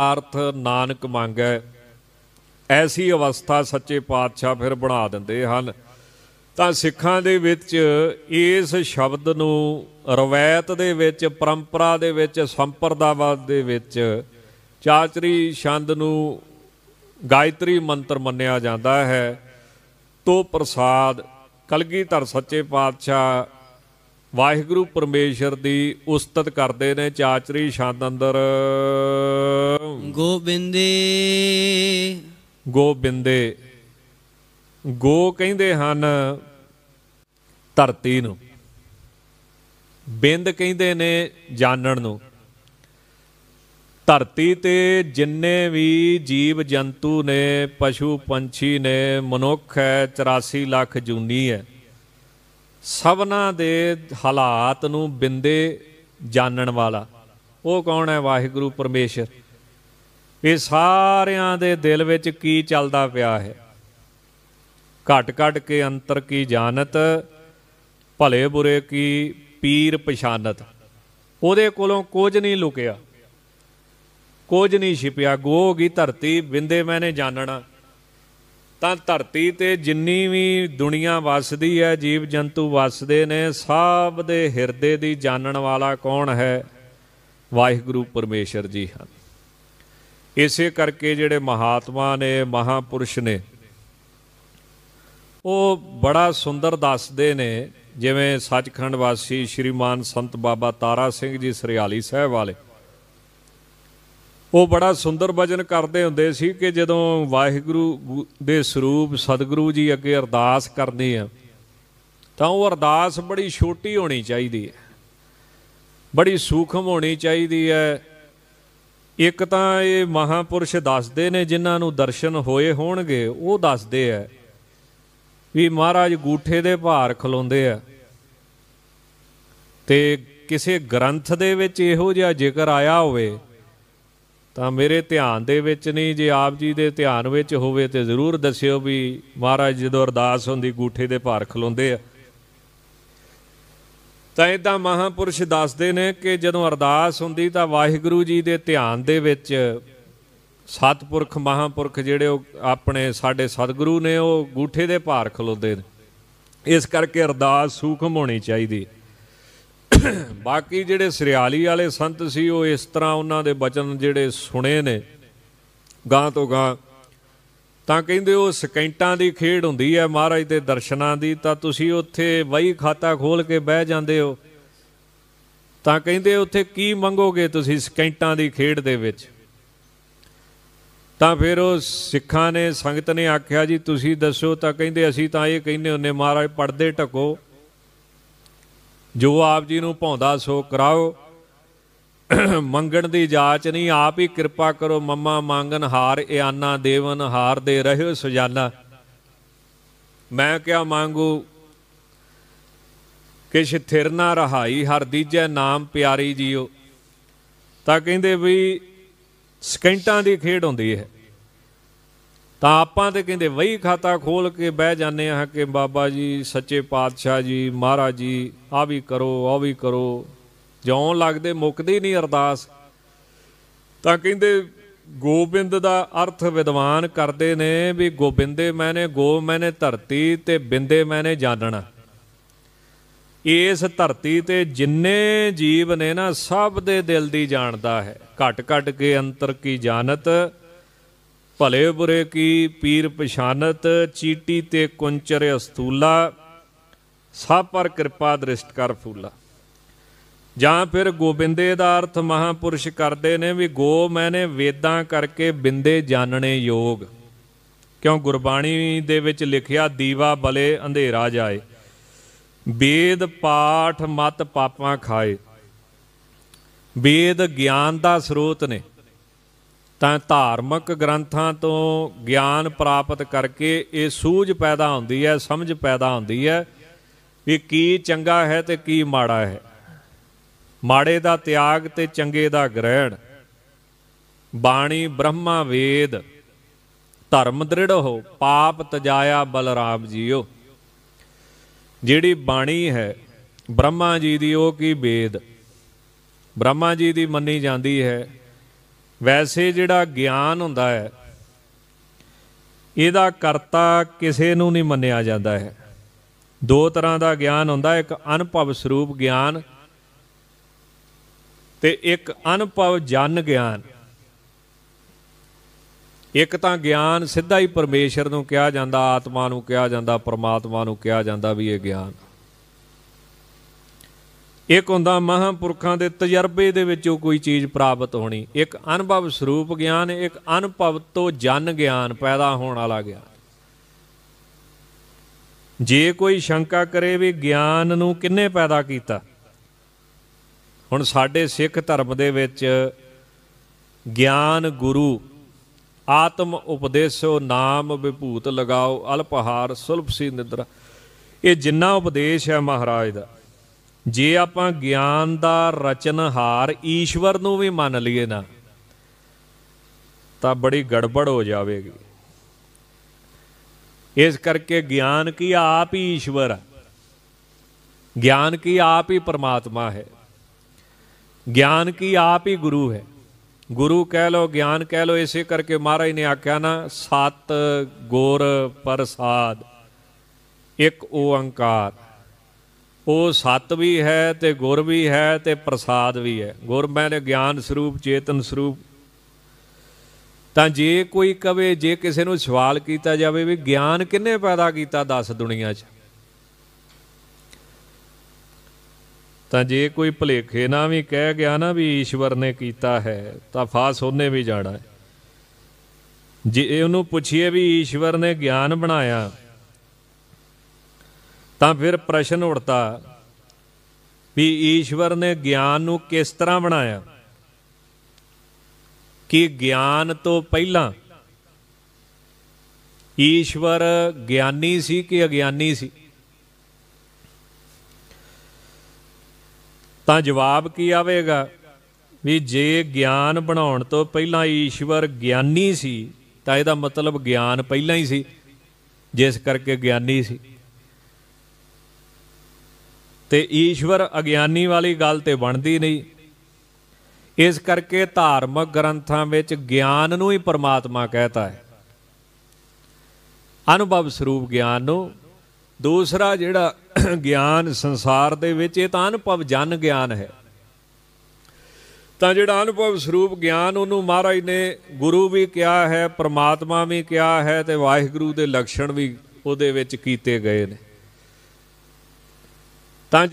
ਅਰਥ ਨਾਨਕ ਮੰਗੈ ਐਸੀ ਅਵਸਥਾ ਸੱਚੇ ਪਾਤਸ਼ਾਹ ਫਿਰ ਬਣਾ ਦਿੰਦੇ ਹਨ ਤਾਂ ਸਿੱਖਾਂ ਦੇ ਵਿੱਚ ਇਸ ਸ਼ਬਦ ਨੂੰ ਰਵਾਇਤ ਦੇ ਵਿੱਚ ਪਰੰਪਰਾ ਦੇ ਵਿੱਚ ਸੰਪਰਦਾਵਾਦ ਦੇ ਵਿੱਚ ਚਾਚਰੀ ਛੰਦ ਨੂੰ ਗਾਇਤਰੀ ਮੰਤਰ ਮੰਨਿਆ ਜਾਂਦਾ ਹੈ ਤੋ ਪ੍ਰਸਾਦ ਕਲਗੀਧਰ ਸੱਚੇ ਪਾਤਸ਼ਾਹ ਵਾਹਿਗੁਰੂ ਪਰਮੇਸ਼ਰ ਦੀ ਉਸਤਤ ਕਰਦੇ ਨੇ ਚਾਚਰੀ ਛੰਦ ਅੰਦਰ ਗੋਬਿੰਦੇ ਗੋਬਿੰਦੇ ਗੋ ਕਹਿੰਦੇ ਹਨ ਧਰਤੀ ਨੂੰ ਬਿੰਦ ਕਹਿੰਦੇ ਨੇ ਜਾਣਣ ਨੂੰ ਧਰਤੀ ਤੇ ਜਿੰਨੇ ਵੀ ਜੀਵ ਜੰਤੂ ਨੇ ਪਸ਼ੂ ਪੰਛੀ ਨੇ ਮਨੁੱਖ ਹੈ 84 ਲੱਖ ਜੂਨੀ ਹੈ ਸਭਨਾ ਦੇ ਹਾਲਾਤ ਨੂੰ ਬਿੰਦੇ ਜਾਣਨ ਵਾਲਾ ਉਹ ਕੌਣ ਹੈ ਵਾਹਿਗੁਰੂ ਪਰਮੇਸ਼ਰ ਇਹ ਸਾਰਿਆਂ ਦੇ ਦਿਲ ਵਿੱਚ ਕੀ ਚੱਲਦਾ ਪਿਆ ਹੈ ਘਟ ਘਟ ਕੇ ਅੰਤਰ ਕੀ ਜਾਣਤ ਭਲੇ ਬੁਰੇ ਕੀ ਪੀਰ ਪਛਾਨਤ ਉਹਦੇ ਕੋਲੋਂ ਕੁਝ ਨਹੀਂ ਲੁਕਿਆ ਕੁਝ ਨਹੀਂ ਛਿਪਿਆ ਗੋਗੀ ਧਰਤੀ ਬਿੰਦੇ ਮੈਨੇ ਜਾਣਣਾ ਤਾਂ ਧਰਤੀ ਤੇ ਜਿੰਨੀ ਵੀ ਦੁਨੀਆ ਵਸਦੀ ਹੈ ਜੀਵ ਜੰਤੂ ਵਸਦੇ ਨੇ ਸਭ ਦੇ ਹਿਰਦੇ ਦੀ ਜਾਣਨ ਵਾਲਾ ਕੌਣ ਹੈ ਵਾਹਿਗੁਰੂ ਪਰਮੇਸ਼ਰ ਜੀ ਹਨ ਇਸੇ ਕਰਕੇ ਜਿਹੜੇ ਮਹਾਤਮਾ ਨੇ ਮਹਾਪੁਰਸ਼ ਨੇ ਉਹ ਬੜਾ ਸੁੰਦਰ ਦੱਸਦੇ ਨੇ ਜਿਵੇਂ ਸੱਚਖੰਡ ਵਾਸੀ ਸ਼੍ਰੀਮਾਨ ਸੰਤ ਬਾਬਾ ਤਾਰਾ ਸਿੰਘ ਜੀ ਸਰੀਆਲੀ ਸਾਹਿਬ ਵਾਲੇ ਉਹ ਬੜਾ ਸੁੰਦਰ ਵਜਨ ਕਰਦੇ ਹੁੰਦੇ ਸੀ ਕਿ ਜਦੋਂ ਵਾਹਿਗੁਰੂ ਦੇ ਸਰੂਪ ਸਤਿਗੁਰੂ ਜੀ ਅੱਗੇ ਅਰਦਾਸ ਕਰਦੇ ਆ ਤਾਂ ਉਹ ਅਰਦਾਸ ਬੜੀ ਛੋਟੀ ਹੋਣੀ ਚਾਹੀਦੀ ਹੈ ਬੜੀ ਸੂਖਮ ਹੋਣੀ ਚਾਹੀਦੀ ਹੈ ਇੱਕ ਤਾਂ ਇਹ ਮਹਾਪੁਰਸ਼ ਦੱਸਦੇ ਨੇ ਜਿਨ੍ਹਾਂ ਨੂੰ ਦਰਸ਼ਨ ਹੋਏ ਹੋਣਗੇ ਉਹ ਦੱਸਦੇ ਐ ਵੀ ਮਹਾਰਾਜ ਗੂਠੇ ਦੇ ਭਾਰ ਖਲੋਂਦੇ ਆ ਤੇ ਕਿਸੇ ਗ੍ਰੰਥ ਦੇ ਵਿੱਚ ਇਹੋ ਜਿਹਾ ਜ਼ਿਕਰ ਆਇਆ ਹੋਵੇ ਤਾਂ ਮੇਰੇ ਧਿਆਨ ਦੇ ਵਿੱਚ ਨਹੀਂ ਜੇ ਆਪ ਜੀ ਦੇ ਧਿਆਨ ਵਿੱਚ ਹੋਵੇ ਤੇ ਜ਼ਰੂਰ ਦੱਸਿਓ ਵੀ ਮਹਾਰਾਜ ਜਦੋਂ ਅਰਦਾਸ ਹੁੰਦੀ ਗੂਠੇ ਦੇ ਭਾਰ ਖਲੋਂਦੇ ਆ ਤਾਂ ਇਦਾਂ ਮਹਾਪੁਰਸ਼ ਦੱਸਦੇ ਨੇ ਕਿ ਜਦੋਂ ਅਰਦਾਸ ਹੁੰਦੀ ਤਾਂ ਵਾਹਿਗੁਰੂ ਜੀ ਦੇ ਧਿਆਨ ਦੇ ਵਿੱਚ ਸਤਪੁਰਖ ਮਹਾਪੁਰਖ ਜਿਹੜੇ ਉਹ ਆਪਣੇ ਸਾਡੇ ਸਤਿਗੁਰੂ ਨੇ ਉਹ ਗੂਠੇ ਦੇ ਭਾਰ ਖਲੋਦੇ ਨੇ ਇਸ ਕਰਕੇ ਅਰਦਾਸ ਸੂਖਮ ਹੋਣੀ ਚਾਹੀਦੀ ਬਾਕੀ ਜਿਹੜੇ ਸਰੀਆਲੀ ਵਾਲੇ ਸੰਤ ਸੀ ਉਹ ਇਸ ਤਰ੍ਹਾਂ ਉਹਨਾਂ ਦੇ ਬਚਨ ਜਿਹੜੇ ਸੁਣੇ ਨੇ ਗਾਂ ਤੋਂ ਗਾਂ ਤਾਂ ਕਹਿੰਦੇ ਉਹ ਸਕਿੰਟਾਂ ਦੀ ਖੇਡ ਹੁੰਦੀ ਹੈ ਮਹਾਰਾਜ ਦੇ ਦਰਸ਼ਨਾਂ ਦੀ ਤਾਂ ਤੁਸੀਂ ਉੱਥੇ ਵਹੀ ਖਾਤਾ ਖੋਲ ਕੇ ਬਹਿ ਜਾਂਦੇ ਹੋ ਤਾਂ ਕਹਿੰਦੇ ਉੱਥੇ ਕੀ ਮੰਗੋਗੇ ਤੁਸੀਂ ਸਕਿੰਟਾਂ ਦੀ ਖੇਡ ਦੇ ਵਿੱਚ ਤਾਂ ਫਿਰ ਉਹ ਸਿੱਖਾਂ ਨੇ ਸੰਗਤ ਨੇ ਆਖਿਆ ਜੀ ਤੁਸੀਂ ਦੱਸੋ ਤਾਂ ਕਹਿੰਦੇ ਅਸੀਂ ਤਾਂ ਇਹ ਕਹਿੰਦੇ ਹੁੰਨੇ ਮਹਾਰਾਜ ਪੜਦੇ ਢਕੋ ਜੋ ਆਪ ਜੀ ਨੂੰ ਭੌਂਦਾ ਸੋ ਕਰਾਓ ਮੰਗਣ ਦੀ ਜਾਚ ਨਹੀਂ ਆਪ ਹੀ ਕਿਰਪਾ ਕਰੋ ਮੰਮਾ ਮੰਗਨ ਹਾਰ ਇਆਨਾ ਦੇਵਨ ਹਾਰ ਦੇ ਰਹਿਓ ਸੁਜਾਨਾ ਮੈਂ ਕਿਹਾ ਮੰਗੂ ਕਿ ਸ਼ਿਥਿਰ ਨਾ ਰਹਾਈ ਹਰ ਦੀਜੈ ਨਾਮ ਪਿਆਰੀ ਜੀਓ ਤਾਂ ਕਹਿੰਦੇ ਵੀ ਸਕਿੰਟਾਂ ਦੀ ਖੇਡ ਹੁੰਦੀ ਹੈ ਤਾਂ ਆਪਾਂ ਤੇ ਕਹਿੰਦੇ ਵਹੀ ਖਾਤਾ ਖੋਲ ਕੇ ਬਹਿ ਜਾਂਦੇ ਆ ਕਿ ਬਾਬਾ ਜੀ ਸੱਚੇ ਪਾਤਸ਼ਾਹ ਜੀ ਮਹਾਰਾਜ ਜੀ ਆ ਵੀ ਕਰੋ ਆ ਵੀ ਕਰੋ ਜਿਉਂ ਲੱਗਦੇ ਮੁੱਕਦੀ ਨਹੀਂ ਅਰਦਾਸ ਤਾਂ ਕਹਿੰਦੇ ਗੋਬਿੰਦ ਦਾ ਅਰਥ ਵਿਦਵਾਨ ਕਰਦੇ ਨੇ ਵੀ ਗੋਬਿੰਦੇ ਮੈਨੇ ਗੋ ਮੈਨੇ ਧਰਤੀ ਤੇ ਬਿੰਦੇ ਮੈਨੇ ਜਾਣਣਾ ਇਸ ਧਰਤੀ ਤੇ ਜਿੰਨੇ ਜੀਵ ਨੇ ਨਾ ਸਭ ਦੇ ਦਿਲ ਦੀ ਜਾਣਦਾ ਹੈ ਘਟ ਘਟ ਕੇ ਅੰਤਰ ਕੀ ਜਾਣਤ ਭਲੇ ਬੁਰੇ ਕੀ ਪੀਰ ਪਛਾਨਤ ਚੀਟੀ ਤੇ ਕੁੰਚਰ ਅਸਤੂਲਾ ਸਭ ਪਰ ਕਿਰਪਾ ਦ੍ਰਿਸ਼ਟ ਕਰ ਫੂਲਾ ਜਾਂ ਫਿਰ ਗੋਬਿੰਦੇ ਦਾ ਅਰਥ ਮਹਾਪੁਰਸ਼ ਕਰਦੇ ਨੇ ਵੀ ਗੋ ਮੈਨੇ ਵੇਦਾਂ ਕਰਕੇ ਬਿੰਦੇ ਜਾਣਨੇ ਯੋਗ ਕਿਉਂ ਗੁਰਬਾਣੀ ਦੇ ਵਿੱਚ ਲਿਖਿਆ ਦੀਵਾ ਬਲੇ ਅੰਧੇਰਾ ਜਾਏ ਵੇਦ ਪਾਠ ਮਤ ਪਾਪਾਂ ਖਾਏ ਵੇਦ ਗਿਆਨ ਦਾ ਸਰੋਤ ਨੇ ਤਾਂ ਧਾਰਮਿਕ ਗ੍ਰੰਥਾਂ ਤੋਂ ਗਿਆਨ ਪ੍ਰਾਪਤ ਕਰਕੇ ਇਹ ਸੂਝ ਪੈਦਾ ਹੁੰਦੀ ਹੈ ਸਮਝ ਪੈਦਾ ਹੁੰਦੀ ਹੈ ਵੀ ਕੀ ਚੰਗਾ ਹੈ ਤੇ ਕੀ ਮਾੜਾ ਹੈ ਮਾੜੇ ਦਾ ਤਿਆਗ ਤੇ ਚੰਗੇ ਦਾ ਗ੍ਰਹਿਣ ਬਾਣੀ ਬ੍ਰਹਮਾ ਵੇਦ ਧਰਮ ਦ੍ਰਿੜ ਹੋ ਪਾਪ ਤਜਾਇਆ ਬਲਰਾਮ ਜੀਓ ਜਿਹੜੀ ਬਾਣੀ ਹੈ ਬ੍ਰਹਮਾ ਜੀ ਦੀ ਉਹ ਕੀ ਵੇਦ ਬ੍ਰਹਮਾ ਜੀ ਦੀ ਮੰਨੀ ਜਾਂਦੀ ਹੈ ਵੈਸੇ ਜਿਹੜਾ ਗਿਆਨ ਹੁੰਦਾ ਹੈ ਇਹਦਾ ਕਰਤਾ ਕਿਸੇ ਨੂੰ ਨਹੀਂ ਮੰਨਿਆ ਜਾਂਦਾ ਹੈ ਦੋ ਤਰ੍ਹਾਂ ਦਾ ਗਿਆਨ ਹੁੰਦਾ ਇੱਕ ਅਨੁਭਵ ਸਰੂਪ ਗਿਆਨ ਤੇ ਇੱਕ ਅਨੁਭਵ ਜਨ ਗਿਆਨ ਇੱਕ ਤਾਂ ਗਿਆਨ ਸਿੱਧਾ ਹੀ ਪਰਮੇਸ਼ਰ ਨੂੰ ਕਿਹਾ ਜਾਂਦਾ ਆਤਮਾ ਨੂੰ ਕਿਹਾ ਜਾਂਦਾ ਪਰਮਾਤਮਾ ਨੂੰ ਕਿਹਾ ਜਾਂਦਾ ਵੀ ਇਹ ਗਿਆਨ ਇੱਕ ਹੁੰਦਾ ਮਹਾਂਪੁਰਖਾਂ ਦੇ ਤਜਰਬੇ ਦੇ ਵਿੱਚੋਂ ਕੋਈ ਚੀਜ਼ ਪ੍ਰਾਪਤ ਹੋਣੀ ਇੱਕ ਅਨੁਭਵ ਸਰੂਪ ਗਿਆਨ ਇੱਕ ਅਨੁਭਵ ਤੋਂ ਜਨ ਗਿਆਨ ਪੈਦਾ ਹੋਣ ਵਾਲਾ ਗਿਆਨ ਜੇ ਕੋਈ ਸ਼ੰਕਾ ਕਰੇ ਵੀ ਗਿਆਨ ਨੂੰ ਕਿੰਨੇ ਪੈਦਾ ਕੀਤਾ ਹੁਣ ਸਾਡੇ ਸਿੱਖ ਧਰਮ ਦੇ ਵਿੱਚ ਗਿਆਨ ਗੁਰੂ ਆਤਮ ਉਪਦੇਸੋ ਨਾਮ ਵਿਭੂਤ ਲਗਾਓ ਅਲਪਹਾਰ ਸੁਲਭਸੀ ਨਿਦਰਾ ਇਹ ਜਿੰਨਾ ਉਪਦੇਸ਼ ਹੈ ਮਹਾਰਾਜ ਦਾ ਜੇ ਆਪਾਂ ਗਿਆਨ ਦਾ ਰਚਨਹਾਰ ਈਸ਼ਵਰ ਨੂੰ ਵੀ ਮੰਨ ਲਈਏ ਨਾ ਤਾਂ ਬੜੀ ਗੜਬੜ ਹੋ ਜਾਵੇਗੀ ਇਸ ਕਰਕੇ ਗਿਆਨ ਕੀ ਆਪ ਹੀ ਈਸ਼ਵਰ ਹੈ ਗਿਆਨ ਕੀ ਆਪ ਹੀ ਪਰਮਾਤਮਾ ਹੈ ਗਿਆਨ ਕੀ ਆਪ ਹੀ ਗੁਰੂ ਹੈ ਗੁਰੂ ਕਹਿ ਲੋ ਗਿਆਨ ਕਹਿ ਲੋ ਇਸੇ ਕਰਕੇ ਮਹਾਰਾਜ ਨੇ ਆਖਿਆ ਨਾ ਸਤ ਗੁਰ ਪ੍ਰਸਾਦ ਇੱਕ ਓੰਕਾਰ ਉਹ ਸਤ ਵੀ ਹੈ ਤੇ ਗੁਰ ਵੀ ਹੈ ਤੇ ਪ੍ਰਸਾਦ ਵੀ ਹੈ ਗੁਰ ਮੈਂ ਗਿਆਨ ਸਰੂਪ ਚੇਤਨ ਸਰੂਪ ਤਾਂ ਜੇ ਕੋਈ ਕਵੇ ਜੇ ਕਿਸੇ ਨੂੰ ਸਵਾਲ ਕੀਤਾ ਜਾਵੇ ਵੀ ਗਿਆਨ ਕਿੰਨੇ ਪੈਦਾ ਕੀਤਾ ਦੱਸ ਦੁਨੀਆ 'ਚ ਤਾਂ ਜੇ ਕੋਈ ਭਲੇਖੇ ਨਾ ਵੀ ਕਹਿ ਗਿਆ ਨਾ ਵੀ ਈਸ਼ਵਰ ਨੇ ਕੀਤਾ ਹੈ ਤਾਂ ਫਾਸ ਉਹਨੇ ਵੀ ਜਾਣਾ ਜੇ ਉਹਨੂੰ ਪੁੱਛੀਏ ਵੀ ਈਸ਼ਵਰ ਨੇ ਗਿਆਨ ਬਣਾਇਆ ਤਾਂ ਫਿਰ ਪ੍ਰਸ਼ਨ ਉੜਦਾ ਵੀ ਈਸ਼ਵਰ ਨੇ ਗਿਆਨ ਨੂੰ ਕਿਸ ਤਰ੍ਹਾਂ ਬਣਾਇਆ ਕਿ ਗਿਆਨ ਤੋਂ ਪਹਿਲਾਂ ਈਸ਼ਵਰ ਗਿਆਨੀ ਸੀ ਕਿ ਅਗਿਆਨੀ ਸੀ ਤਾਂ ਜਵਾਬ ਕੀ ਆਵੇਗਾ ਵੀ ਜੇ ਗਿਆਨ ਬਣਾਉਣ ਤੋਂ ਪਹਿਲਾਂ ਈਸ਼ਵਰ ਗਿਆਨੀ ਸੀ ਤਾਂ ਇਹਦਾ ਮਤਲਬ ਗਿਆਨ ਪਹਿਲਾਂ ਹੀ ਸੀ ਜਿਸ ਕਰਕੇ ਗਿਆਨੀ ਸੀ ਤੇ ਈਸ਼ਵਰ ਅਗਿਆਨੀ ਵਾਲੀ ਗੱਲ ਤੇ ਬਣਦੀ ਨਹੀਂ ਇਸ ਕਰਕੇ ਧਾਰਮਿਕ ਗ੍ਰੰਥਾਂ ਵਿੱਚ ਗਿਆਨ ਨੂੰ ਹੀ ਪਰਮਾਤਮਾ ਕਹਤਾ ਹੈ ਅਨੁਭਵ ਸਰੂਪ ਗਿਆਨ ਨੂੰ ਦੂਸਰਾ ਜਿਹੜਾ ਗਿਆਨ ਸੰਸਾਰ ਦੇ ਵਿੱਚ ਇਹ ਤਾਂ ਅਨੁਭਵ ਜਨ ਗਿਆਨ ਹੈ ਤਾਂ ਜਿਹੜਾ ਅਨੁਭਵ ਸਰੂਪ ਗਿਆਨ ਉਹਨੂੰ ਮਹਾਰਾਜ ਨੇ ਗੁਰੂ ਵੀ ਕਿਹਾ ਹੈ ਪ੍ਰਮਾਤਮਾ ਵੀ ਕਿਹਾ ਹੈ ਤੇ ਵਾਹਿਗੁਰੂ ਦੇ ਲਕਸ਼ਣ ਵੀ ਉਹਦੇ ਵਿੱਚ ਕੀਤੇ ਗਏ ਨੇ ਤਾਂ